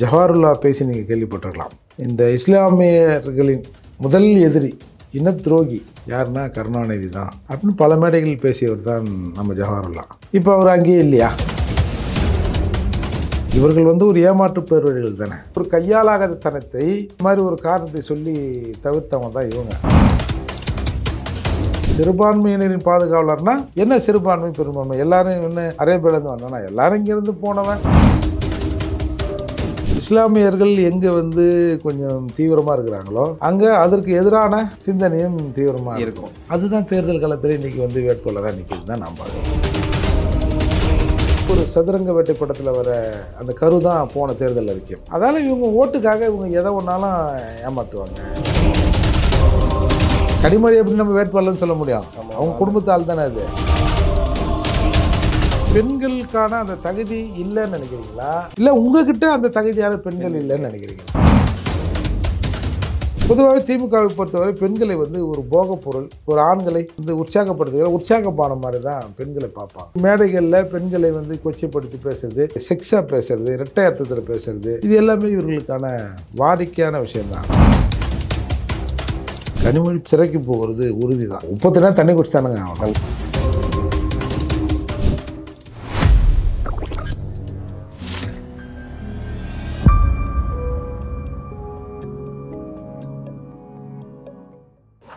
ஜவாருல்லா பேசி நீங்கள் கேள்விப்பட்டிருக்கலாம் இந்த இஸ்லாமியர்களின் முதல் எதிரி இன துரோகி யாருன்னா கருணாநிதி தான் அப்படின்னு பல மேடைகளில் பேசியவர் தான் நம்ம ஜவஹர்லா இப்போ அவர் அங்கேயே இல்லையா இவர்கள் வந்து ஒரு ஏமாற்று பேர்வழிகள் தானே ஒரு கையாலாகாத தனத்தை இது மாதிரி ஒரு காரணத்தை சொல்லி தவிர்த்தவங்க தான் இவங்க சிறுபான்மையினரின் பாதுகாவலர்னா என்ன சிறுபான்மை பெரும்பான்மை எல்லாரும் என்ன அரேபியிலேருந்து வந்தானா எல்லாரும் இங்கேருந்து போனவன் இஸ்லாமியர்கள் எங்கே வந்து கொஞ்சம் தீவிரமாக இருக்கிறாங்களோ அங்கே அதற்கு எதிரான சிந்தனையும் தீவிரமாக இருக்கும் அதுதான் தேர்தல் காலத்தில் இன்னைக்கு வந்து வேட்பாளராக நிற்கிறது தான் நான் ஒரு சதுரங்க வேட்டை படத்தில் வர அந்த கரு தான் போன தேர்தல் அறிக்கையும் அதால இவங்க ஓட்டுக்காக இவங்க எதை ஒன்றாலும் ஏமாற்றுவாங்க கனிமொழி அப்படின்னு நம்ம வேட்பாளர்னு சொல்ல முடியும் அவங்க குடும்பத்தால் தானே அது பெண்களுக்கான அந்த தகுதி இல்லைன்னு நினைக்கிறீங்களா இல்லை உங்ககிட்ட அந்த தகுதியான பெண்கள் இல்லைன்னு நினைக்கிறீங்களா பொதுவாக திமுகவை பொறுத்தவரை பெண்களை வந்து ஒரு போகப்பொருள் ஒரு ஆண்களை வந்து உற்சாகப்படுத்துகிற உற்சாகப்பான மாதிரி தான் பெண்களை பார்ப்பாங்க மேடைகளில் பெண்களை வந்து கொச்சைப்படுத்தி பேசுறது செக்ஸாக பேசுறது இரட்டை அர்த்தத்தில் பேசுறது இது எல்லாமே இவர்களுக்கான வாடிக்கையான விஷயம்தான் கனிமொழி சிறைக்கு போகிறது உறுதி தான் முப்பத்தி தண்ணி குடிச்சானுங்க அவங்க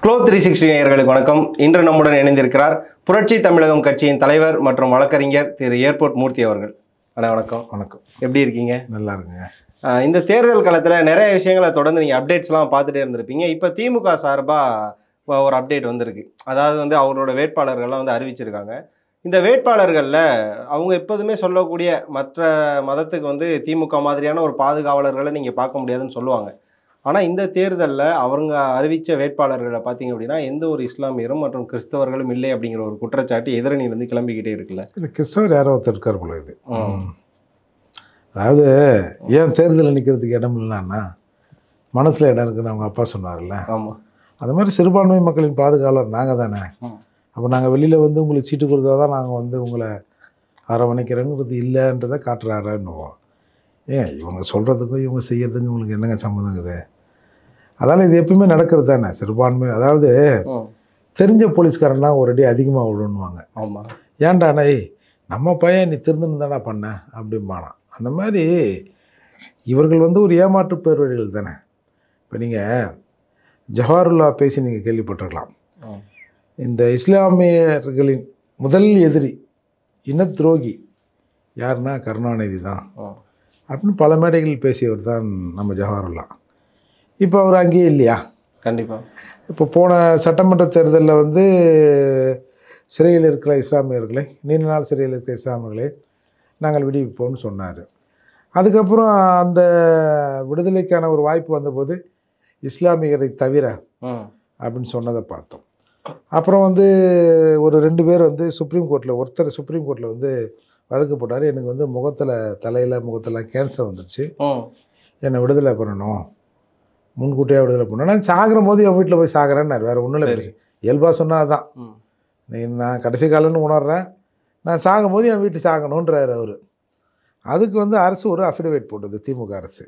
க்ளோ த்ரீ சிக்ஸ்டி நேயர்களுக்கு வணக்கம் இன்று நம்முடன் இணைந்திருக்கிறார் புரட்சி தமிழகம் கட்சியின் தலைவர் மற்றும் வழக்கறிஞர் திரு ஏர்போர்ட் மூர்த்தி அவர்கள் அண்ணா வணக்கம் வணக்கம் எப்படி இருக்கீங்க நல்லா இருக்குங்க இந்த தேர்தல் காலத்தில் நிறைய விஷயங்களை தொடர்ந்து நீங்கள் அப்டேட்ஸ்லாம் பார்த்துட்டே இருந்திருப்பீங்க இப்போ திமுக சார்பாக ஒரு அப்டேட் வந்திருக்கு அதாவது வந்து அவங்களோட வேட்பாளர்கள்லாம் வந்து அறிவிச்சிருக்காங்க இந்த வேட்பாளர்களில் அவங்க எப்போதுமே சொல்லக்கூடிய மற்ற மதத்துக்கு வந்து திமுக மாதிரியான ஒரு பாதுகாவலர்களை நீங்கள் பார்க்க முடியாதுன்னு சொல்லுவாங்க ஆனால் இந்த தேர்தலில் அவங்க அறிவித்த வேட்பாளர்களை பார்த்தீங்க அப்படின்னா எந்த ஒரு இஸ்லாமியரும் மற்றும் கிறிஸ்தவர்களும் இல்லை அப்படிங்கிற ஒரு குற்றச்சாட்டு எதிரணியிலேருந்து கிளம்பிக்கிட்டே இருக்குல்ல கிறிஸ்தவர் யாரோ ஒருத்தர் இருக்கார் போல இது அதாவது ஏன் தேர்தலில் நிற்கிறதுக்கு இடம் இல்லைன்னா மனசில் இடம் இருக்குன்னு அவங்க அப்பா சொன்னார்ல ஆமாம் அது மாதிரி சிறுபான்மை மக்களின் பாதுகாவலர் நாங்கள் தானே அப்போ நாங்கள் வெளியில் வந்து உங்களுக்கு சீட்டு கொடுத்தா தான் நாங்கள் வந்து உங்களை அரவணைக்கிறோங்கிறது இல்லைன்றதை காட்டுறாருன்னுவோம் ஏன் இவங்க சொல்கிறதுக்கும் இவங்க செய்கிறதுக்கும் உங்களுக்கு என்னங்க சம்மந்தங்குது அதனால் இது எப்பயுமே நடக்கிறது தானே சிறுபான்மை அதாவது தெரிஞ்ச போலீஸ்காரன்னா ஒரு அடி அதிகமாக விழுணுவாங்க ஆமாம் ஏன்டா ஏய் நம்ம பையன் நீ திருந்துன்னு பண்ண அப்படிம்பானா அந்த மாதிரி இவர்கள் வந்து ஒரு ஏமாற்று பேர்வழிகள் தானே இப்போ நீங்கள் ஜவஹர்லா பேசி நீங்கள் கேள்விப்பட்டிருக்கலாம் இந்த இஸ்லாமியர்களின் முதல் எதிரி இன துரோகி யாருன்னா கருணாநிதி தான் அப்படின்னு பல மேடைகளில் பேசியவர் தான் நம்ம ஜவஹர்லா இப்போ அவர் அங்கேயே இல்லையா கண்டிப்பாக இப்போ போன சட்டமன்ற தேர்தலில் வந்து சிறையில் இருக்கிற இஸ்லாமியர்களை நீண்ட நாள் சிறையில் இருக்கிற இஸ்லாமியர்களை நாங்கள் விடுவிப்போம்னு சொன்னார் அதுக்கப்புறம் அந்த விடுதலைக்கான ஒரு வாய்ப்பு வந்தபோது இஸ்லாமியரை தவிர அப்படின்னு சொன்னதை பார்த்தோம் அப்புறம் வந்து ஒரு ரெண்டு பேர் வந்து சுப்ரீம் கோர்ட்டில் ஒருத்தர் சுப்ரீம் கோர்ட்டில் வந்து வழக்கு போட்டார் எனக்கு வந்து முகத்தில் தலையில் முகத்தில் கேன்சர் வந்துடுச்சு என்னை விடுதலை பண்ணணும் முன்கூட்டியாக விடுதலை பண்ணேன் நான் சாகிற போது என் வீட்டில் போய் சாகிறேன்னு வேறு ஒன்றும் இல்லை இயல்பாக சொன்னால் தான் நான் கடைசி காலம்னு உணர்றேன் நான் சாகும்போது என் வீட்டு சாகணுன்றார் அவர் அதுக்கு வந்து அரசு ஒரு அஃபிடவிட் போட்டது திமுக அரசு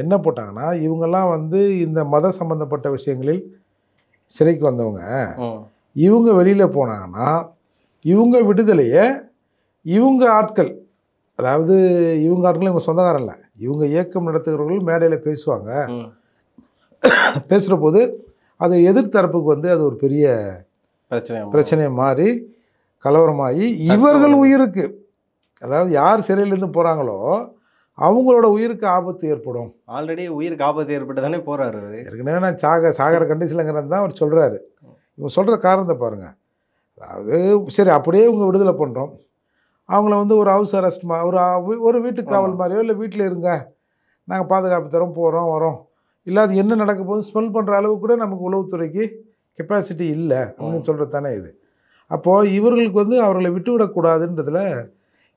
என்ன போட்டாங்கன்னா இவங்கெல்லாம் வந்து இந்த மத சம்பந்தப்பட்ட விஷயங்களில் சிறைக்கு வந்தவங்க இவங்க வெளியில் போனாங்கன்னா இவங்க விடுதலையை இவங்க ஆட்கள் அதாவது இவங்க ஆட்கள் இவங்க சொந்தக்காரன் இல்லை இவங்க இயக்கம் நடத்துகிறவர்கள் மேடையில் பேசுவாங்க பேசுகிற போது அது எதிர்த்தரப்புக்கு வந்து அது ஒரு பெரிய பிரச்சனை பிரச்சனையை மாறி கலவரமாகி இவர்கள் உயிருக்கு அதாவது யார் சிறையிலேருந்து போகிறாங்களோ அவங்களோட உயிருக்கு ஆபத்து ஏற்படும் ஆல்ரெடி உயிருக்கு ஆபத்து ஏற்பட்டு தானே போகிறாரு ஏற்கனவே நான் சாக சாகிற கண்டிஷனுங்கிறது தான் அவர் சொல்கிறாரு இவங்க சொல்கிற காரணத்தை பாருங்கள் அதாவது சரி அப்படியே இவங்க விடுதலை பண்ணுறோம் அவங்கள வந்து ஒரு ஹவுஸ் அரெஸ்ட் ஒரு ஒரு வீட்டுக்கு காவல் மாதிரியோ இல்லை வீட்டில் இருங்க நாங்கள் பாதுகாப்பு தரோம் போகிறோம் வரோம் இல்லை அது என்ன நடக்க போகுது ஸ்மெல் பண்ணுற அளவு கூட நமக்கு உளவுத்துறைக்கு கெப்பாசிட்டி இல்லை அப்படின்னு சொல்கிறது தானே இது அப்போது இவர்களுக்கு வந்து அவர்களை விட்டுவிடக்கூடாதுன்றதில்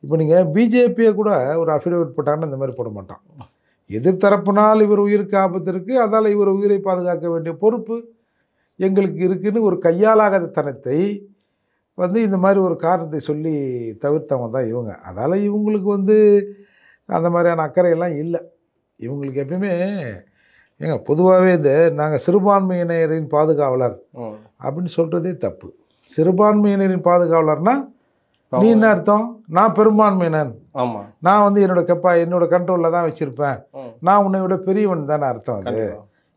இப்போ நீங்கள் பிஜேபியை கூட ஒரு அஃபிடேவிட் போட்டான்னு இந்த மாதிரி போட மாட்டான் எதிர்த்தரப்பினால் இவர் உயிருக்கு ஆபத்து இருக்குது அதால் இவர் உயிரை பாதுகாக்க வேண்டிய பொறுப்பு எங்களுக்கு இருக்குதுன்னு ஒரு கையாலாகாத தனத்தை வந்து இந்த மாதிரி ஒரு காரணத்தை சொல்லி தவிர்த்தவங்க தான் இவங்க அதால் இவங்களுக்கு வந்து அந்த மாதிரியான அக்கறையெல்லாம் இல்லை இவங்களுக்கு எப்பயுமே ஏங்க பொதுவாகவே இந்த நாங்கள் சிறுபான்மையினரின் பாதுகாவலர் அப்படின்னு சொல்கிறதே தப்பு சிறுபான்மையினரின் பாதுகாவலர்னா நீ என்ன அர்த்தம் நான் பெரும்பான்மையினன் ஆமாம் நான் வந்து என்னோட கப்பா என்னோட கண்ட்ரோலில் தான் வச்சுருப்பேன் நான் உன்னை விட பெரியவன் தானே அர்த்தம் அது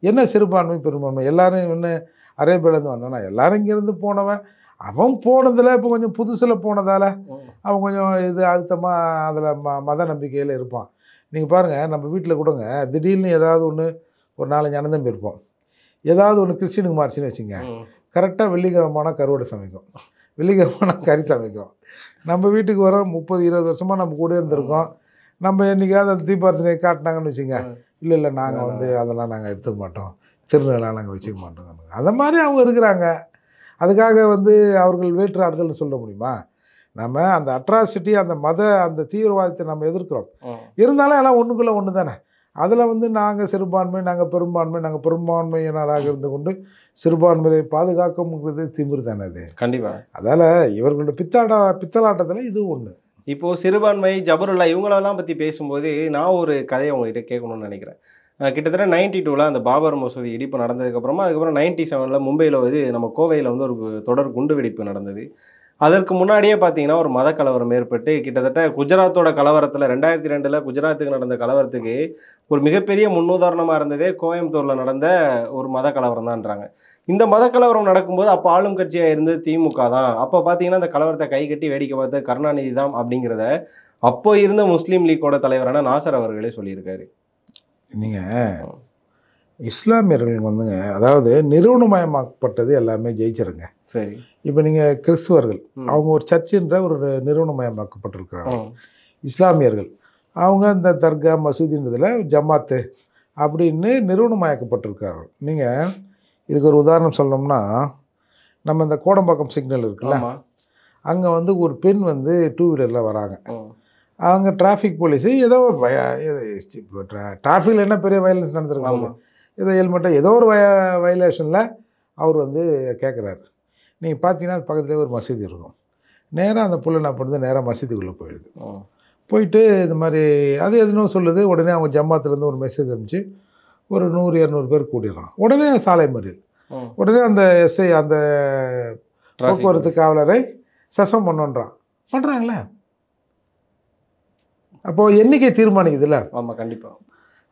என்ன சிறுபான்மை பெரும்பான்மை எல்லாரும் என்ன அரேபியிலேருந்து வந்தோன்னா எல்லாரும் இங்கேருந்து போனவன் அவன் போனதில் இப்போ கொஞ்சம் புதுசில் போனதால் அவன் கொஞ்சம் இது அழுத்தமாக அதில் ம மத நம்பிக்கையில் இருப்பான் நீங்கள் பாருங்கள் நம்ம வீட்டில் கொடுங்க திடீர்னு ஏதாவது ஒன்று ஒரு நாலஞ்சு தம்பி இருப்போம் ஏதாவது ஒன்று கிறிஸ்டினுக்கு மாறிச்சின்னு வச்சுங்க கரெக்டாக வெள்ளிக்கிழமான கருவடை சமைக்கும் வெள்ளிக்கிழமான கறி சமைக்கும் நம்ம வீட்டுக்கு வர முப்பது இருபது வருஷமாக நம்ம கூட இருந்திருக்கோம் நம்ம என்றைக்காவது அந்த தீபார்த்தனை காட்டினாங்கன்னு வச்சுங்க இல்லை இல்லை நாங்கள் வந்து அதெல்லாம் நாங்கள் எடுத்துக்க மாட்டோம் திருநெல்லாம் நாங்கள் வச்சுக்க மாட்டோம் அதை மாதிரி அவங்க இருக்கிறாங்க அதுக்காக வந்து அவர்கள் வேற்று சொல்ல முடியுமா நம்ம அந்த அட்ராசிட்டி அந்த மத அந்த தீவிரவாதத்தை நம்ம எதிர்க்கிறோம் இருந்தாலும் எல்லாம் ஒன்றுக்குள்ளே ஒன்று தானே அதில் வந்து நாங்கள் சிறுபான்மை நாங்கள் பெரும்பான்மை நாங்கள் பெரும்பான்மையினராக இருந்து கொண்டு சிறுபான்மையை பாதுகாக்கணுங்கிறது திமிர் தானே அது கண்டிப்பாக அதால் இவர்களோட பித்தாட்ட பித்தலாட்டத்தில் இது ஒன்று இப்போது சிறுபான்மை ஜபருல்லா இவங்களெல்லாம் பற்றி பேசும்போது நான் ஒரு கதையை உங்கள்கிட்ட கேட்கணும்னு நினைக்கிறேன் கிட்டத்தட்ட நைன்டி டூவில் அந்த பாபர் மசூதி இடிப்பு நடந்ததுக்கப்புறமா அதுக்கப்புறம் நைன்டி செவனில் மும்பையில் வந்து நம்ம கோவையில் வந்து ஒரு தொடர் குண்டு வெடிப்பு நடந்தது அதற்கு முன்னாடியே பார்த்தீங்கன்னா ஒரு மத கலவரம் ஏற்பட்டு கிட்டத்தட்ட குஜராத்தோட கலவரத்தில் ரெண்டாயிரத்தி ரெண்டில் குஜராத்துக்கு நடந்த கலவரத்துக்கு ஒரு மிகப்பெரிய முன்னுதாரணமாக இருந்ததே கோயம்புத்தூரில் நடந்த ஒரு மத கலவரம் தான்றாங்க இந்த மத கலவரம் நடக்கும்போது அப்போ ஆளும் கட்சியாக இருந்தது திமுக தான் அப்போ பார்த்தீங்கன்னா அந்த கலவரத்தை கை கட்டி வேடிக்கை பார்த்து கருணாநிதி தான் அப்படிங்கிறத அப்போ இருந்த முஸ்லீம் லீக்கோட தலைவரான நாசர் அவர்களே சொல்லியிருக்காரு நீங்கள் இஸ்லாமியர்கள் வந்துங்க அதாவது நிறுவனமயமாக்கப்பட்டது எல்லாமே ஜெயிச்சிருங்க சரி இப்போ நீங்கள் கிறிஸ்துவர்கள் அவங்க ஒரு சர்ச்சுன்ற ஒரு நிறுவனமயமாக்கப்பட்டிருக்கிறாங்க இஸ்லாமியர்கள் அவங்க இந்த தர்கா மசூதின்றதில் ஜமாத்து அப்படின்னு நிறுவனமயக்கப்பட்டிருக்காங்க நீங்கள் இதுக்கு ஒரு உதாரணம் சொல்லணும்னா நம்ம இந்த கோடம்பாக்கம் சிக்னல் இருக்குல்ல அங்கே வந்து ஒரு பெண் வந்து டூ வீலரில் வராங்க அவங்க டிராஃபிக் போலீஸு ஏதோ டிராஃபிக்கில் என்ன பெரிய வயலன்ஸ் நடந்திருக்காங்க இதை ஹெல்மெட்டாக ஏதோ ஒரு வய வயலேஷனில் அவர் வந்து கேட்குறாரு நீங்கள் பார்த்தீங்கன்னா அது பக்கத்துலேயே ஒரு மசூதி இருக்கும் நேராக அந்த புள்ள என்ன பண்ணுது நேராக மசூதிக்குள்ளே போயிடுது போயிட்டு இது மாதிரி அது எதுனோ சொல்லுது உடனே அவங்க ஜம்மாத்துலேருந்து ஒரு மெசேஜ் அனுப்பிச்சு ஒரு நூறு இரநூறு பேர் கூட்டிடுறான் உடனே சாலை மறியல் உடனே அந்த எஸ்ஐ அந்த போக்குவரத்து காவலரை சசம் பண்ணுன்றான் பண்ணுறாங்களே அப்போது எண்ணிக்கை தீர்மானிக்குதுல்ல ஆமாம் கண்டிப்பாக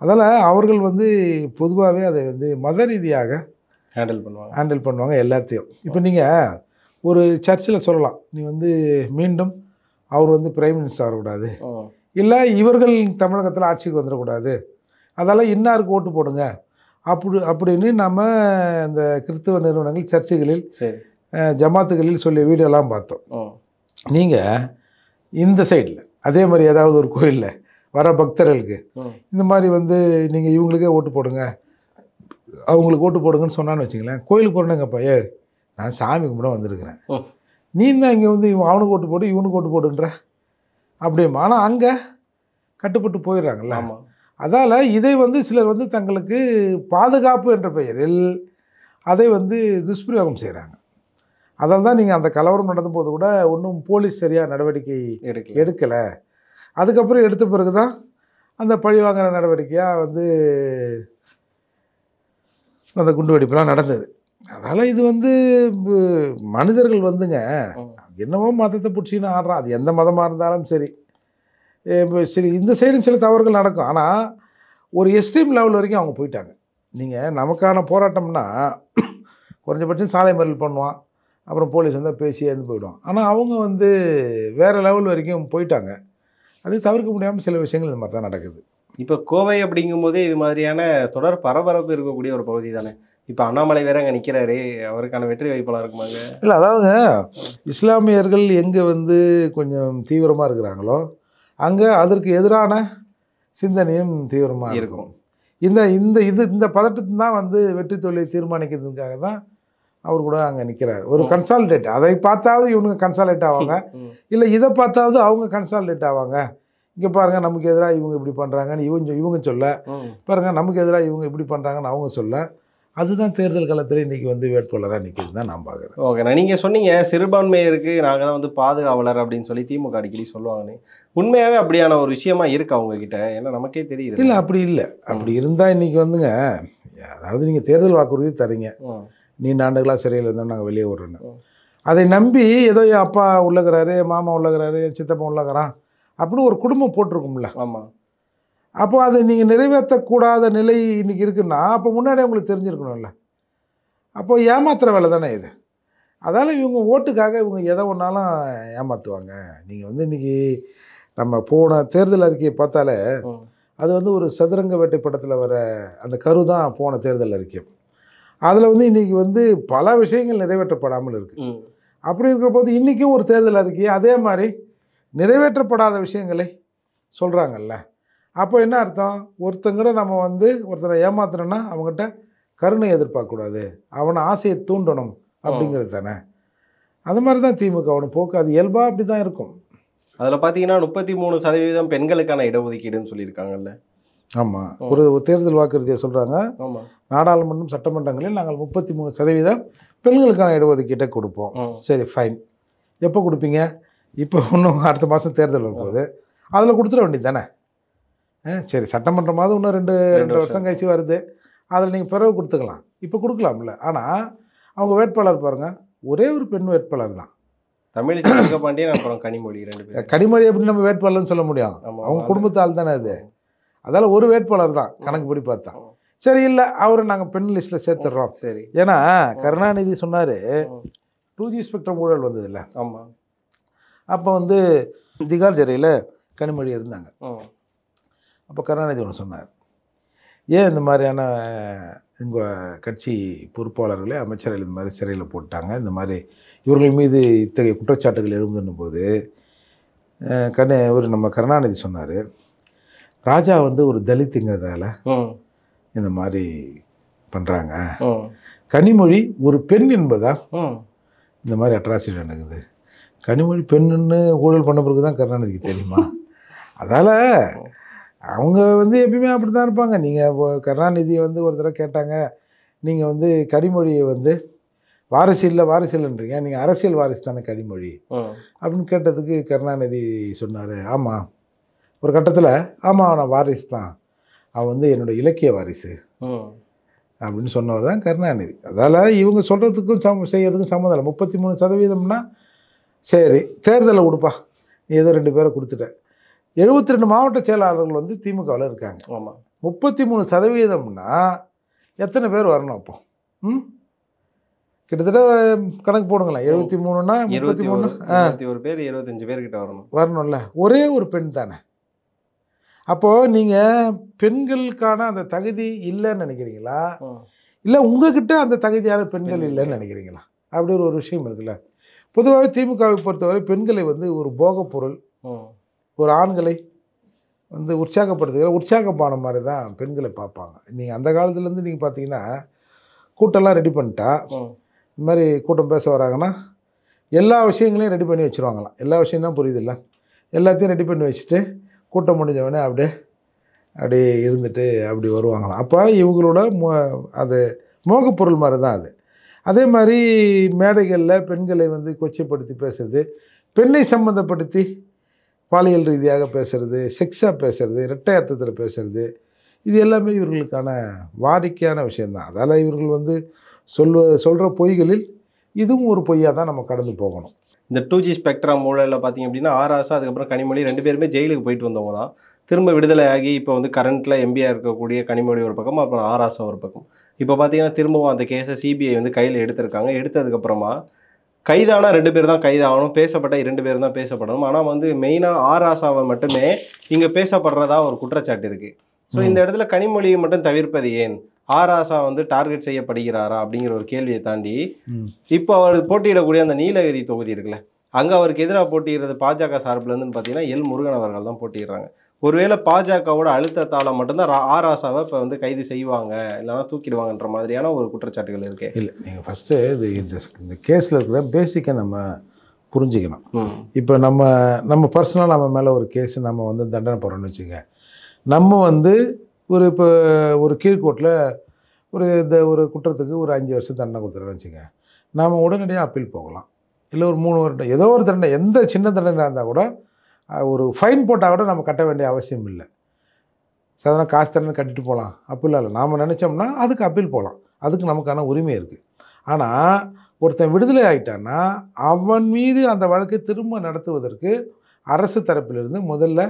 அதில் அவர்கள் வந்து பொதுவாகவே அதை வந்து மத ரீதியாக ஹேண்டில் பண்ணுவாங்க ஹேண்டில் பண்ணுவாங்க எல்லாத்தையும் இப்போ நீங்கள் ஒரு சர்ச்சில் சொல்லலாம் நீ வந்து மீண்டும் அவர் வந்து பிரைம் மினிஸ்டர் ஆகக்கூடாது இல்லை இவர்கள் தமிழகத்தில் ஆட்சிக்கு வந்துடக்கூடாது அதெல்லாம் இன்னாருக்கு ஓட்டு போடுங்க அப்படி அப்படின்னு நம்ம இந்த கிறிஸ்தவ நிறுவனங்கள் சர்ச்சுகளில் ஜமாத்துகளில் சொல்லிய வீடியோலாம் பார்த்தோம் நீங்கள் இந்த சைடில் அதே மாதிரி ஏதாவது ஒரு கோயிலில் வர பக்தர்களுக்கு இந்த மாதிரி வந்து நீங்கள் இவங்களுக்கே ஓட்டு போடுங்க அவங்களுக்கு ஓட்டு போடுங்கன்னு சொன்னான்னு வச்சுங்களேன் கோயிலுக்கு போகிறேங்கப்பா ஏ நான் சாமி கும்பிட வந்திருக்கிறேன் நீ தான் இங்கே வந்து இவன் அவனுக்கு ஓட்டு போட்டு இவனுக்கு ஓட்டு போடுன்ற அப்படியே ஆனால் அங்கே கட்டுப்பட்டு போயிடுறாங்கல்ல ஆமாம் அதால் இதை வந்து சிலர் வந்து தங்களுக்கு பாதுகாப்பு என்ற பெயரில் அதை வந்து துஷ்பிரயோகம் செய்கிறாங்க அதால் தான் நீங்கள் அந்த கலவரம் நடந்தபோது கூட ஒன்றும் போலீஸ் சரியாக நடவடிக்கை எடுக்கலை அதுக்கப்புறம் எடுத்த பிறகு தான் அந்த பழி வாங்குகிற நடவடிக்கையாக வந்து அந்த குண்டு நடந்தது அதனால் இது வந்து மனிதர்கள் வந்துங்க என்னவோ மதத்தை பிடிச்சின்னு ஆடுறான் அது எந்த மதமாக இருந்தாலும் சரி இப்போ சரி இந்த சைடும் சில தவறுகள் நடக்கும் ஆனால் ஒரு எஸ்டீம் லெவல் வரைக்கும் அவங்க போயிட்டாங்க நீங்கள் நமக்கான போராட்டம்னா குறைஞ்சபட்சம் சாலை மறியல் பண்ணுவான் அப்புறம் போலீஸ் வந்தால் பேசி இருந்து போயிடுவான் ஆனால் அவங்க வந்து வேறு லெவல் வரைக்கும் போயிட்டாங்க அது தவிர்க்க முடியாமல் சில விஷயங்கள் இந்த மாதிரி தான் நடக்குது இப்போ கோவை அப்படிங்கும்போதே இது மாதிரியான தொடர் பரபரப்பு இருக்கக்கூடிய ஒரு பகுதி தானே இப்போ அண்ணாமலை வேற அங்கே நிற்கிறாரு அவருக்கான வெற்றி வாய்ப்பெல்லாம் இருக்குமாங்க இல்லை அதாவதுங்க இஸ்லாமியர்கள் எங்கே வந்து கொஞ்சம் தீவிரமாக இருக்கிறாங்களோ அங்கே அதற்கு எதிரான சிந்தனையும் தீவிரமாக இருக்கும் இந்த இந்த இது இந்த பதட்டத்தை தான் வந்து வெற்றி தொழிலை தீர்மானிக்கிறதுக்காக தான் அவர் கூட அங்கே நிற்கிறார் ஒரு கன்சால்டேட் அதை பார்த்தாவது இவனுங்க கன்சால்டேட் ஆவாங்க இல்லை இதை பார்த்தாவது அவங்க கன்சால்டேட் ஆவாங்க இங்கே பாருங்கள் நமக்கு எதிராக இவங்க இப்படி பண்ணுறாங்கன்னு இவங்க இவங்க சொல்ல பாருங்கள் நமக்கு எதிராக இவங்க இப்படி பண்ணுறாங்கன்னு அவங்க சொல்ல அதுதான் தேர்தல் காலத்தில் இன்றைக்கி வந்து வேட்பாளராக நிற்கிறது தான் நான் பார்க்குறேன் ஓகேண்ணா நீங்கள் சொன்னீங்க சிறுபான்மையருக்கு நாங்கள் தான் வந்து பாதுகாவலர் அப்படின்னு சொல்லி திமுக அடிக்கடி சொல்லுவாங்கன்னு உண்மையாகவே அப்படியான ஒரு விஷயமா இருக்குது அவங்கக்கிட்ட ஏன்னா நமக்கே தெரியுது இல்லை அப்படி இல்லை அப்படி இருந்தால் இன்றைக்கி வந்துங்க அதாவது நீங்கள் தேர்தல் வாக்குறுதி தரீங்க நீ நாண்டுகளாக சிறையில் இருந்தோம் நாங்கள் வெளியே விட்றேன்னு அதை நம்பி ஏதோ என் அப்பா உள்ளகிறாரு மாமா உள்ளகிறாரு சித்தப்பா உள்ளகிறான் அப்படின்னு ஒரு குடும்பம் போட்டிருக்கும்ல ஆமாம் அப்போது அதை நீங்கள் நிறைவேற்றக்கூடாத நிலை இன்றைக்கி இருக்குன்னா அப்போ முன்னாடியே உங்களுக்கு தெரிஞ்சிருக்கணும்ல அப்போது ஏமாத்துகிற வேலை தானே இது அதால் இவங்க ஓட்டுக்காக இவங்க எதை ஒன்றாலும் ஏமாற்றுவாங்க நீங்கள் வந்து இன்றைக்கி நம்ம போன தேர்தல் அறிக்கையை பார்த்தாலே அது வந்து ஒரு சதுரங்க வேட்டை படத்தில் வர அந்த கரு தான் போன தேர்தல் அறிக்கை அதில் வந்து இன்றைக்கி வந்து பல விஷயங்கள் நிறைவேற்றப்படாமல் இருக்குது அப்படி இருக்கிற போது இன்றைக்கும் ஒரு தேர்தல் அறிக்கை அதே மாதிரி நிறைவேற்றப்படாத விஷயங்களை சொல்கிறாங்கல்ல அப்போ என்ன அர்த்தம் ஒருத்தங்கிட்ட நம்ம வந்து ஒருத்தரை ஏமாத்துறோன்னா அவங்ககிட்ட கருணை எதிர்பார்க்கக்கூடாது அவனை ஆசையை தூண்டணும் அப்படிங்கிறது தானே அது மாதிரி தான் திமுக அவனை போக்கு அது இயல்பாக அப்படி தான் இருக்கும் அதில் பார்த்தீங்கன்னா முப்பத்தி மூணு சதவீதம் பெண்களுக்கான இடஒதுக்கீடுன்னு சொல்லியிருக்காங்கல்ல ஆமாம் ஒரு தேர்தல் வாக்குறுதியை சொல்கிறாங்க நாடாளுமன்றம் சட்டமன்றங்களில் நாங்கள் முப்பத்தி மூணு சதவீதம் பெண்களுக்கான இடஒதுக்கீட்டை கொடுப்போம் சரி ஃபைன் எப்போ கொடுப்பீங்க இப்போ இன்னும் அடுத்த மாதம் தேர்தல் வரும்போது அதில் கொடுத்துட வேண்டியது தானே சரி சட்டமன்றமாவது இன்னும் ரெண்டு ரெண்டு வருஷம் கழிச்சு வருது அதில் நீங்கள் பிறகு கொடுத்துக்கலாம் இப்போ கொடுக்கலாம்ல ஆனால் அவங்க வேட்பாளர் பாருங்கள் ஒரே ஒரு பெண் வேட்பாளர் தான் தமிழ் பாண்டியன் அப்புறம் கனிமொழி ரெண்டு கனிமொழி எப்படி நம்ம வேட்பாளர்னு சொல்ல முடியும் அவங்க குடும்பத்தால் தானே அது அதால ஒரு வேட்பாளர் தான் கணக்குப்படி பார்த்தா சரி இல்லை அவரை நாங்கள் பெண் லிஸ்ட்டில் சேர்த்துடுறோம் சரி ஏன்னா கருணாநிதி சொன்னார் டூ ஜி ஸ்பெக்ட்ரம் ஊழல் வந்தது இல்லை ஆமாம் அப்போ வந்து திகார் சிறையில் கனிமொழி இருந்தாங்க அப்போ கருணாநிதி ஒன்று சொன்னார் ஏன் இந்த மாதிரியான எங்கள் கட்சி பொறுப்பாளர்களே அமைச்சர்கள் இந்த மாதிரி சிறையில் போட்டாங்க இந்த மாதிரி இவர்கள் மீது இத்தகைய குற்றச்சாட்டுகள் எழுந்துன்னும் போது கண்ணு இவர் நம்ம கருணாநிதி சொன்னார் ராஜா வந்து ஒரு தலித்துங்கிறதால இந்த மாதிரி பண்ணுறாங்க கனிமொழி ஒரு பெண் என்பதால் இந்த மாதிரி அட்ராசிட்டி நடக்குது கனிமொழி பெண்ணுன்னு ஊழல் பண்ண பிறகு தான் கருணாநிதிக்கு தெரியுமா அதால் அவங்க வந்து எப்பயுமே அப்படி தான் இருப்பாங்க நீங்கள் கருணாநிதியை வந்து ஒரு தடவை கேட்டாங்க நீங்கள் வந்து கனிமொழியை வந்து வாரிசு இல்லை வாரிசு இல்லைன்றீங்க நீங்கள் அரசியல் வாரிசு தானே கனிமொழி அப்படின்னு கேட்டதுக்கு கருணாநிதி சொன்னார் ஆமாம் ஒரு கட்டத்தில் ஆமாம் நான் வாரிசு தான் அவன் வந்து என்னுடைய இலக்கிய வாரிசு அப்படின்னு சொன்னவர் தான் கருணாநிதி அதால் இவங்க சொல்கிறதுக்கும் சம் செய்யறதுக்கும் சம்மந்தம் இல்லை முப்பத்தி மூணு சதவீதம்னா சரி தேர்தலில் கொடுப்பா நீ ஏதோ ரெண்டு பேரை கொடுத்துட்டேன் எழுபத்தி ரெண்டு மாவட்ட செயலாளர்கள் வந்து திமுகவில் இருக்காங்க ஆமாம் முப்பத்தி மூணு சதவீதம்னா எத்தனை பேர் வரணும் அப்போ ம் கிட்டத்தட்ட கணக்கு போடுங்களேன் எழுபத்தி மூணுன்னா இருபத்தி மூணு ஒரு பேர் இருபத்தஞ்சு பேர்கிட்ட வரணும் வரணும்ல ஒரே ஒரு பெண் தானே அப்போது நீங்கள் பெண்களுக்கான அந்த தகுதி இல்லைன்னு நினைக்கிறீங்களா இல்லை உங்ககிட்ட அந்த தகுதியான பெண்கள் இல்லைன்னு நினைக்கிறீங்களா அப்படி ஒரு விஷயம் இருக்குல்ல பொதுவாக திமுகவை பொறுத்தவரை பெண்களை வந்து ஒரு போகப்பொருள் ஒரு ஆண்களை வந்து உற்சாகப்படுத்துகிற உற்சாகப்பான மாதிரி தான் பெண்களை பார்ப்பாங்க நீங்கள் அந்த காலத்துலேருந்து நீங்கள் பார்த்தீங்கன்னா கூட்டம்லாம் ரெடி பண்ணிட்டா இந்த மாதிரி கூட்டம் பேச வராங்கன்னா எல்லா விஷயங்களையும் ரெடி பண்ணி வச்சுருவாங்களாம் எல்லா புரியுது புரியுதில்ல எல்லாத்தையும் ரெடி பண்ணி வச்சுட்டு கூட்டம் முடிஞ்சவொடனே அப்படியே அப்படியே இருந்துட்டு அப்படி வருவாங்களாம் அப்போ இவங்களோட மோ அது மோகப்பொருள் மாதிரி தான் அது அதே மாதிரி மேடைகளில் பெண்களை வந்து கொச்சைப்படுத்தி பேசுறது பெண்ணை சம்மந்தப்படுத்தி பாலியல் ரீதியாக பேசுகிறது செக்ஸாக பேசுகிறது இரட்டை அர்த்தத்தில் பேசுகிறது இது எல்லாமே இவர்களுக்கான வாடிக்கையான விஷயந்தான் அதால் இவர்கள் வந்து சொல்வ சொல்கிற பொய்களில் இதுவும் ஒரு பொய்யாக தான் நம்ம கடந்து போகணும் இந்த டூ ஜி ஸ்பெக்ட்ரா மூலையில் பார்த்தீங்க அப்படின்னா ஆசை அதுக்கப்புறம் கனிமொழி ரெண்டு பேருமே ஜெயிலுக்கு போயிட்டு வந்தவங்க தான் திரும்ப விடுதலை ஆகி இப்போ வந்து கரண்ட்டில் எம்பியாக இருக்கக்கூடிய கனிமொழி ஒரு பக்கம் அப்புறம் ஆராசா ஒரு பக்கம் இப்போ பார்த்தீங்கன்னா திரும்பவும் அந்த கேஸை சிபிஐ வந்து கையில் எடுத்திருக்காங்க எடுத்ததுக்கப்புறமா கைதானா ரெண்டு பேர் தான் கைதாகணும் பேசப்பட்ட இரண்டு பேர் தான் பேசப்படணும் ஆனால் வந்து மெயினாக ஆராசாவை மட்டுமே இங்கே பேசப்படுறதா ஒரு குற்றச்சாட்டு இருக்குது ஸோ இந்த இடத்துல கனிமொழியை மட்டும் தவிர்ப்பது ஏன் ஆராசா வந்து டார்கெட் செய்யப்படுகிறாரா அப்படிங்கிற ஒரு கேள்வியை தாண்டி இப்போ அவர் போட்டியிடக்கூடிய அந்த நீலகிரி தொகுதி இருக்குல்ல அங்கே அவருக்கு எதிராக போட்டியிடுறது பாஜக சார்பிலேருந்துன்னு பார்த்தீங்கன்னா எல் முருகன் அவர்கள் தான் போட்டிடுறாங்க ஒருவேளை பாஜகவோட அழுத்தத்தால் மட்டும்தான் ஆராசாவை இப்போ வந்து கைது செய்வாங்க இல்லைன்னா தூக்கிடுவாங்கன்ற மாதிரியான ஒரு குற்றச்சாட்டுகள் இருக்கு இல்லை நீங்கள் ஃபஸ்ட்டு இது இந்த கேஸில் இருக்கிற பேசிக்கை நம்ம புரிஞ்சிக்கணும் இப்போ நம்ம நம்ம பர்சனலாக நம்ம மேலே ஒரு கேஸ் நம்ம வந்து தண்டனை போகிறோம்னு வச்சுங்க நம்ம வந்து ஒரு இப்போ ஒரு கீழ்கோட்டில் ஒரு இந்த ஒரு குற்றத்துக்கு ஒரு அஞ்சு வருஷம் தண்டனை கொடுத்துருவேன்னு வச்சுங்க நாம் உடனடியாக அப்பீல் போகலாம் இல்லை ஒரு மூணு வருடம் ஏதோ ஒரு தண்டனை எந்த சின்ன தண்டனையாக இருந்தால் கூட ஒரு ஃபைன் போட்டால் கூட நம்ம கட்ட வேண்டிய அவசியம் இல்லை சாதாரண காசு தண்டனை கட்டிட்டு போகலாம் அப்பீல் இல்லை நாம் நினச்சோம்னா அதுக்கு அப்பீல் போகலாம் அதுக்கு நமக்கான உரிமை இருக்குது ஆனால் ஒருத்தன் விடுதலை ஆகிட்டான்னா அவன் மீது அந்த வழக்கை திரும்ப நடத்துவதற்கு அரசு தரப்பிலிருந்து முதல்ல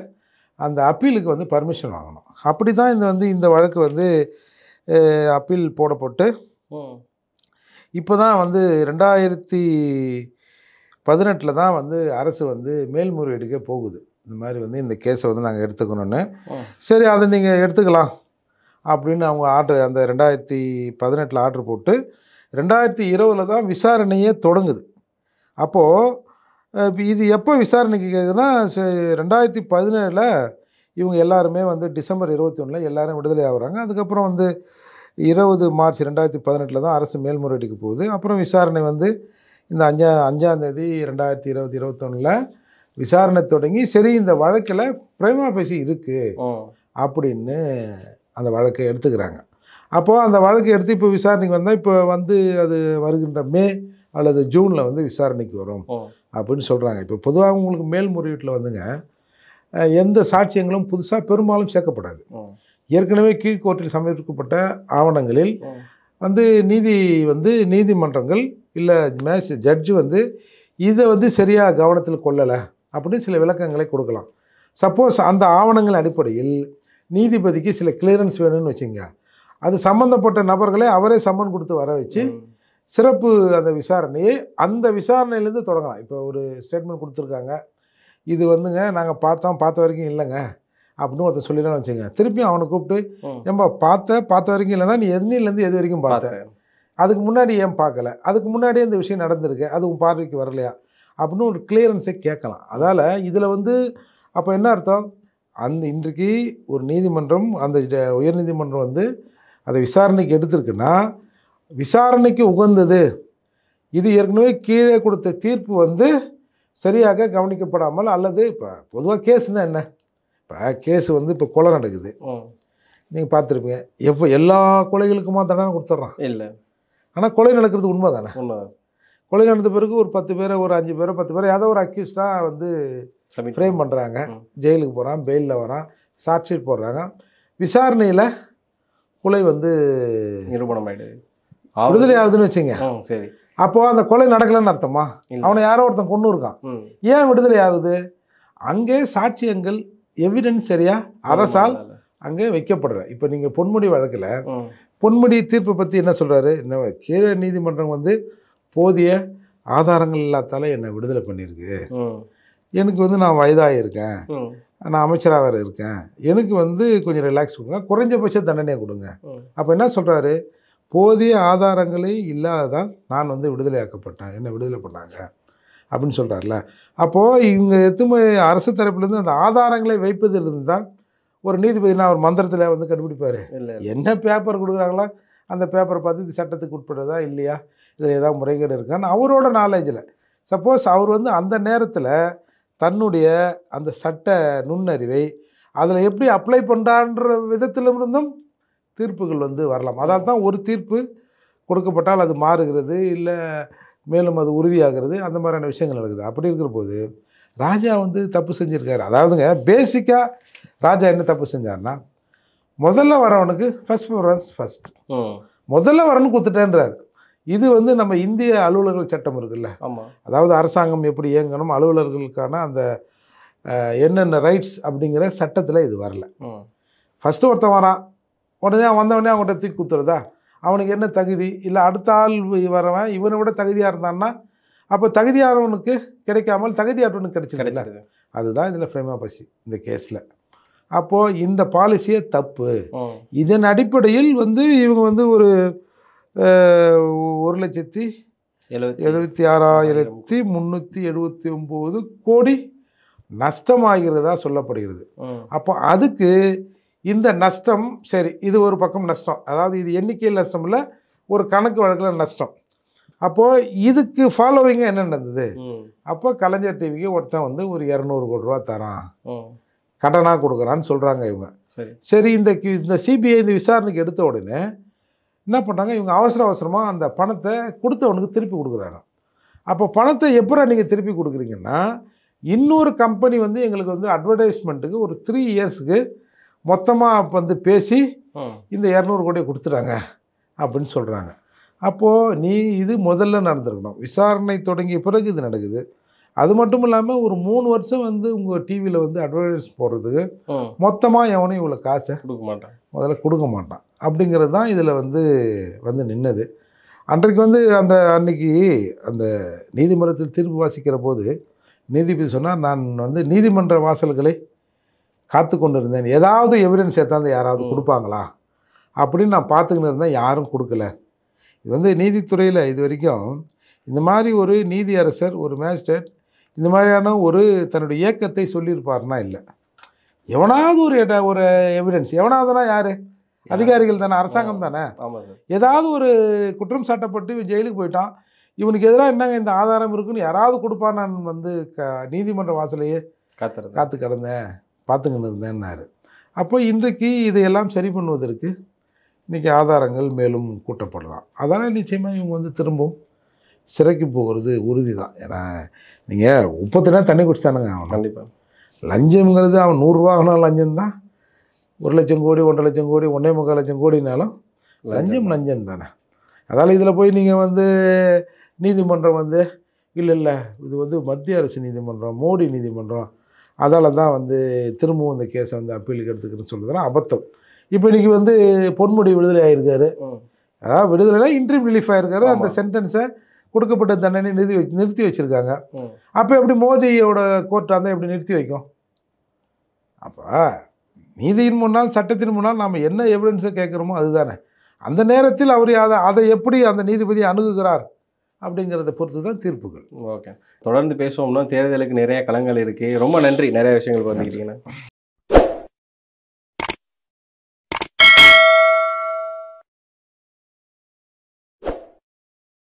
அந்த அப்பீலுக்கு வந்து பர்மிஷன் வாங்கணும் அப்படி தான் இந்த வந்து இந்த வழக்கு வந்து அப்பீல் போடப்பட்டு இப்போ தான் வந்து ரெண்டாயிரத்தி பதினெட்டில் தான் வந்து அரசு வந்து மேல்முறையீடுக்கே போகுது இந்த மாதிரி வந்து இந்த கேஸை வந்து நாங்கள் எடுத்துக்கணும்னு சரி அதை நீங்கள் எடுத்துக்கலாம் அப்படின்னு அவங்க ஆர்டர் அந்த ரெண்டாயிரத்தி பதினெட்டில் ஆர்டர் போட்டு ரெண்டாயிரத்தி இருபதில் தான் விசாரணையே தொடங்குது அப்போது இது எப்போ விசாரணைக்கு கேட்குதுன்னா ரெண்டாயிரத்தி பதினேழில் இவங்க எல்லாருமே வந்து டிசம்பர் இருபத்தி ஒன்றில் எல்லாரும் விடுதலை ஆகுறாங்க அதுக்கப்புறம் வந்து இருபது மார்ச் ரெண்டாயிரத்தி பதினெட்டில் தான் அரசு மேல்முறையீட்டுக்கு போகுது அப்புறம் விசாரணை வந்து இந்த அஞ்சா அஞ்சாந்தேதி ரெண்டாயிரத்தி இருபது இருபத்தொன்னில் விசாரணை தொடங்கி சரி இந்த வழக்கில் பிரேமா பேசி இருக்குது அப்படின்னு அந்த வழக்கை எடுத்துக்கிறாங்க அப்போது அந்த வழக்கு எடுத்து இப்போ விசாரணைக்கு வந்தால் இப்போ வந்து அது வருகின்ற மே அல்லது ஜூனில் வந்து விசாரணைக்கு வரும் அப்படின்னு சொல்கிறாங்க இப்போ பொதுவாக உங்களுக்கு மேல்முறையீட்டில் வந்துங்க எந்த சாட்சியங்களும் புதுசாக பெரும்பாலும் சேர்க்கப்படாது ஏற்கனவே கீழ்கோர்ட்டில் சமர்ப்பிக்கப்பட்ட ஆவணங்களில் வந்து நீதி வந்து நீதிமன்றங்கள் இல்லை மேஸ் ஜட்ஜு வந்து இதை வந்து சரியாக கவனத்தில் கொள்ளலை அப்படின்னு சில விளக்கங்களை கொடுக்கலாம் சப்போஸ் அந்த ஆவணங்கள் அடிப்படையில் நீதிபதிக்கு சில கிளியரன்ஸ் வேணும்னு வச்சுங்க அது சம்மந்தப்பட்ட நபர்களை அவரே சம்மன் கொடுத்து வர வச்சு சிறப்பு அந்த விசாரணையை அந்த விசாரணையிலேருந்து தொடங்கலாம் இப்போ ஒரு ஸ்டேட்மெண்ட் கொடுத்துருக்காங்க இது வந்துங்க நாங்கள் பார்த்தோம் பார்த்த வரைக்கும் இல்லைங்க அப்படின்னு ஒருத்தர் சொல்லிடலாம் வச்சுங்க திருப்பியும் அவனை கூப்பிட்டு ஏன்பா பார்த்த பார்த்த வரைக்கும் இல்லைன்னா நீ எதுனிலேருந்து எது வரைக்கும் பார்த்தேன் அதுக்கு முன்னாடி ஏன் பார்க்கல அதுக்கு முன்னாடியே இந்த விஷயம் நடந்திருக்கு அது உன் பார்வைக்கு வரலையா அப்படின்னு ஒரு கிளியரன்ஸை கேட்கலாம் அதால் இதில் வந்து அப்போ என்ன அர்த்தம் அந்த இன்றைக்கு ஒரு நீதிமன்றம் அந்த உயர்நீதிமன்றம் வந்து அதை விசாரணைக்கு எடுத்திருக்குன்னா விசாரணைக்கு உகந்தது இது ஏற்கனவே கீழே கொடுத்த தீர்ப்பு வந்து சரியாக கவனிக்கப்படாமல் அல்லது இப்போ பொதுவாக கேஸ்னால் என்ன இப்போ கேஸ் வந்து இப்போ கொலை நடக்குது நீங்கள் பார்த்துருப்பீங்க எப்போ எல்லா கொலைகளுக்குமா தண்டனை கொடுத்துட்றான் இல்லை ஆனால் கொலை நடக்கிறது உண்மை தானே கொலை நடந்த பிறகு ஒரு பத்து பேரை ஒரு அஞ்சு பேரை பத்து பேரை ஏதோ ஒரு அக்யூஸ்டாக வந்து ஃப்ரேம் பண்ணுறாங்க ஜெயிலுக்கு போகிறான் பெயிலில் வரான் சார்ஜ் ஷீட் போடுறாங்க விசாரணையில் கொலை வந்து நிரூபணம் ஆகிடுது விடுதலை ஆகுதுன்னு வச்சுங்க சரி அப்போ அந்த கொலை நடக்கலன்னு அர்த்தமா அவனை யாரோ ஒருத்தன் கொண்டு இருக்கான் ஏன் விடுதலை ஆகுது அங்கே சாட்சியங்கள் எவிடன்ஸ் சரியா அரசால் அங்கே வைக்கப்படுற இப்போ நீங்கள் பொன்முடி வழக்கில் பொன்முடி தீர்ப்பு பற்றி என்ன சொல்கிறாரு என்ன கீழே நீதிமன்றம் வந்து போதிய ஆதாரங்கள் இல்லாதால என்னை விடுதலை பண்ணியிருக்கு எனக்கு வந்து நான் வயதாகிருக்கேன் நான் அமைச்சராக வேறு இருக்கேன் எனக்கு வந்து கொஞ்சம் ரிலாக்ஸ் கொடுங்க குறைஞ்சபட்ச தண்டனையை கொடுங்க அப்போ என்ன சொல்கிறாரு போதிய ஆதாரங்களே இல்லாததால் நான் வந்து விடுதலையாக்கப்பட்டேன் என்னை விடுதலை பண்ணாங்க அப்படின்னு சொல்கிறார்ல அப்போது இவங்க எத்துமே அரசு தரப்புலேருந்து அந்த ஆதாரங்களை வைப்பதிலிருந்து தான் ஒரு நீதிபதி நான் ஒரு மந்திரத்தில் வந்து கண்டுபிடிப்பார் இல்லை என்ன பேப்பர் கொடுக்குறாங்களோ அந்த பேப்பரை பார்த்து இது சட்டத்துக்கு உட்படுறதா இல்லையா இதில் ஏதாவது முறைகேடு இருக்கான்னு அவரோட நாலேஜில் சப்போஸ் அவர் வந்து அந்த நேரத்தில் தன்னுடைய அந்த சட்ட நுண்ணறிவை அதில் எப்படி அப்ளை பண்ணுறான்ற விதத்திலிருந்தும் தீர்ப்புகள் வந்து வரலாம் அதால் தான் ஒரு தீர்ப்பு கொடுக்கப்பட்டால் அது மாறுகிறது இல்லை மேலும் அது உறுதியாகிறது அந்த மாதிரியான விஷயங்கள் நடக்குது அப்படி இருக்கிற போது ராஜா வந்து தப்பு செஞ்சுருக்காரு அதாவதுங்க பேசிக்காக ராஜா என்ன தப்பு செஞ்சார்னா முதல்ல வரவனுக்கு ஃபஸ்ட் ப்ரிஃபரன்ஸ் ஃபஸ்ட் முதல்ல வரணும்னு கொடுத்துட்டேன்றார் இது வந்து நம்ம இந்திய அலுவலர்கள் சட்டம் இருக்குல்ல அதாவது அரசாங்கம் எப்படி இயங்கணும் அலுவலர்களுக்கான அந்த என்னென்ன ரைட்ஸ் அப்படிங்கிற சட்டத்தில் இது வரல ஃபஸ்ட்டு ஒருத்தன் வரான் உடனே வந்தவனே அவங்ககிட்ட தூக்கி குத்துறதா அவனுக்கு என்ன தகுதி இல்லை அடுத்த ஆள் வரவன் இவனை விட தகுதியாக இருந்தான்னா அப்போ தகுதியானவனுக்கு கிடைக்காமல் தகுதியாட்டவனுக்கு கிடைச்சிருக்கு அதுதான் இதில் ஃப்ரேமா பசி இந்த கேஸில் அப்போது இந்த பாலிசியே தப்பு இதன் அடிப்படையில் வந்து இவங்க வந்து ஒரு ஒரு லட்சத்தி எழுபத்தி ஆறாயிரத்தி முந்நூற்றி எழுபத்தி ஒம்பது கோடி நஷ்டமாகிறதா சொல்லப்படுகிறது அப்போ அதுக்கு இந்த நஷ்டம் சரி இது ஒரு பக்கம் நஷ்டம் அதாவது இது எண்ணிக்கையில் நஷ்டம் இல்லை ஒரு கணக்கு வழக்கில் நஷ்டம் அப்போது இதுக்கு ஃபாலோவிங்காக என்ன நடந்தது அப்போ கலைஞர் டிவிக்கு ஒருத்தன் வந்து ஒரு இரநூறு கோடி ரூபா தரான் கடனாக கொடுக்குறான்னு சொல்கிறாங்க இவங்க சரி இந்த இந்த சிபிஐ இந்த விசாரணைக்கு எடுத்த உடனே என்ன பண்ணுறாங்க இவங்க அவசர அவசரமாக அந்த பணத்தை கொடுத்தவனுக்கு திருப்பி கொடுக்குறாங்க அப்போ பணத்தை எப்படி நீங்கள் திருப்பி கொடுக்குறீங்கன்னா இன்னொரு கம்பெனி வந்து எங்களுக்கு வந்து அட்வர்டைஸ்மெண்ட்டுக்கு ஒரு த்ரீ இயர்ஸுக்கு மொத்தமாக வந்து பேசி இந்த இரநூறு கோடியை கொடுத்துட்டாங்க அப்படின்னு சொல்கிறாங்க அப்போது நீ இது முதல்ல நடந்திருக்கணும் விசாரணை தொடங்கிய பிறகு இது நடக்குது அது மட்டும் இல்லாமல் ஒரு மூணு வருஷம் வந்து உங்கள் டிவியில் வந்து அட்வர்டைஸ் போடுறதுக்கு மொத்தமாக எவனும் இவ்வளோ காசை கொடுக்க மாட்டான் முதல்ல கொடுக்க மாட்டான் அப்படிங்கிறது தான் இதில் வந்து வந்து நின்னது அன்றைக்கு வந்து அந்த அன்னைக்கு அந்த நீதிமன்றத்தில் தீர்ப்பு வாசிக்கிற போது நீதிபதி சொன்னால் நான் வந்து நீதிமன்ற வாசல்களை காத்து கொண்டு இருந்தேன் ஏதாவது எவிடன்ஸ் ஏற்றாந்து யாராவது கொடுப்பாங்களா அப்படின்னு நான் பார்த்துக்கின்னு இருந்தேன் யாரும் கொடுக்கல இது வந்து நீதித்துறையில் இது வரைக்கும் இந்த மாதிரி ஒரு நீதி அரசர் ஒரு மேஜிஸ்ட்ரேட் இந்த மாதிரியான ஒரு தன்னுடைய இயக்கத்தை சொல்லியிருப்பார்னா இல்லை எவனாவது ஒரு ஒரு எவிடன்ஸ் எவனாவதுனா யார் அதிகாரிகள் தானே அரசாங்கம் தானே ஏதாவது ஒரு குற்றம் சாட்டப்பட்டு ஜெயிலுக்கு போயிட்டான் இவனுக்கு எதிராக என்னங்க இந்த ஆதாரம் இருக்குன்னு யாராவது கொடுப்பான் நான் வந்து க நீதிமன்ற வாசலையே காத்து காத்து கிடந்தேன் பார்த்துக்கின்னு இருந்தேன்னாரு அப்போ இன்றைக்கு இதையெல்லாம் சரி பண்ணுவதற்கு இன்றைக்கி ஆதாரங்கள் மேலும் கூட்டப்படலாம் அதனால் நிச்சயமாக இவங்க வந்து திரும்பவும் சிறைக்கு போகிறது உறுதி தான் ஏன்னா நீங்கள் உப்பத்தினா தண்ணி குடிச்சிட்டானுங்க அவன் கண்டிப்பாக லஞ்சம்ங்கிறது அவன் நூறுரூவா ஆனாலும் லஞ்சம் தான் ஒரு லட்சம் கோடி ஒன்றரை லட்சம் கோடி ஒன்றே முக்கால் லட்சம் கோடினாலும் லஞ்சம் லஞ்சம் தானே அதால் இதில் போய் நீங்கள் வந்து நீதிமன்றம் வந்து இல்லை இல்லை இது வந்து மத்திய அரசு நீதிமன்றம் மோடி நீதிமன்றம் அதால் தான் வந்து திரும்பவும் இந்த கேஸை வந்து அப்பீலுக்கு எடுத்துக்கிறேன்னு சொல்கிறதுலாம் அபத்தம் இப்போ இன்றைக்கி வந்து பொன்முடி விடுதலை ஆகியிருக்காரு அதாவது விடுதலையில் இன்ட்ரீம் ரிலீஃப் ஆகிருக்காரு அந்த சென்டென்ஸை கொடுக்கப்பட்ட தண்டனை நிறுத்தி வச்சு நிறுத்தி வச்சுருக்காங்க அப்போ எப்படி மோடியோட கோர்ட்டாக இருந்தால் எப்படி நிறுத்தி வைக்கும் அப்போ நீதியின் முன்னால் சட்டத்தின் முன்னால் நாம் என்ன எவிடன்ஸை கேட்குறோமோ அதுதானே அந்த நேரத்தில் அவர் அதை அதை எப்படி அந்த நீதிபதி அணுகுகிறார் அப்படிங்கிறத பொறுத்து தான் தீர்ப்புகள் ஓகே தொடர்ந்து பேசுவோம்னா தேர்தலுக்கு நிறைய களங்கள் இருக்குது ரொம்ப நன்றி நிறைய விஷயங்கள் பார்த்துக்கிட்டீங்கன்னா